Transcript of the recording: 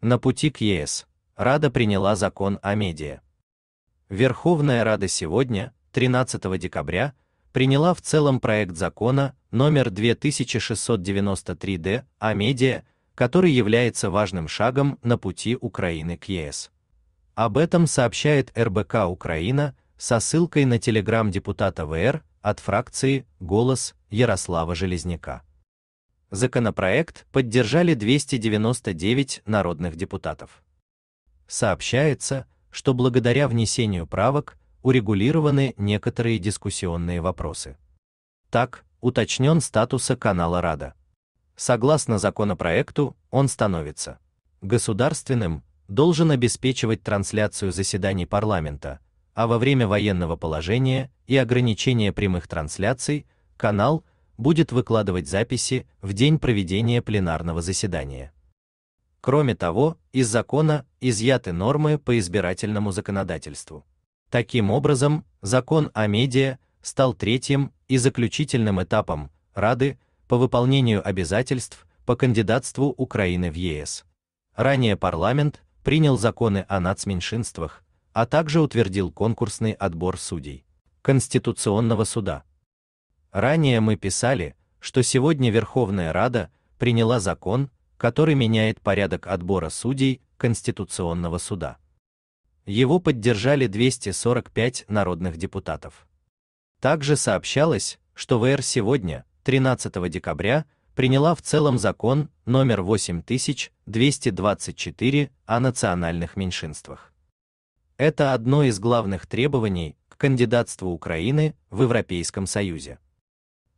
На пути к ЕС Рада приняла закон о медиа. Верховная Рада сегодня, 13 декабря, приняла в целом проект закона номер 2693-д о медиа, который является важным шагом на пути Украины к ЕС. Об этом сообщает РБК Украина со ссылкой на телеграм депутата ВР от фракции «Голос» Ярослава Железняка. Законопроект поддержали 299 народных депутатов. Сообщается, что благодаря внесению правок урегулированы некоторые дискуссионные вопросы. Так, уточнен статуса канала Рада. Согласно законопроекту, он становится государственным, должен обеспечивать трансляцию заседаний парламента, а во время военного положения и ограничения прямых трансляций канал будет выкладывать записи в день проведения пленарного заседания. Кроме того, из закона изъяты нормы по избирательному законодательству. Таким образом, закон о медиа стал третьим и заключительным этапом Рады по выполнению обязательств по кандидатству Украины в ЕС. Ранее парламент принял законы о нацменьшинствах, а также утвердил конкурсный отбор судей Конституционного суда. Ранее мы писали, что сегодня Верховная Рада приняла закон, который меняет порядок отбора судей Конституционного суда. Его поддержали 245 народных депутатов. Также сообщалось, что ВР сегодня, 13 декабря, приняла в целом закон номер 8224 о национальных меньшинствах. Это одно из главных требований к кандидатству Украины в Европейском Союзе.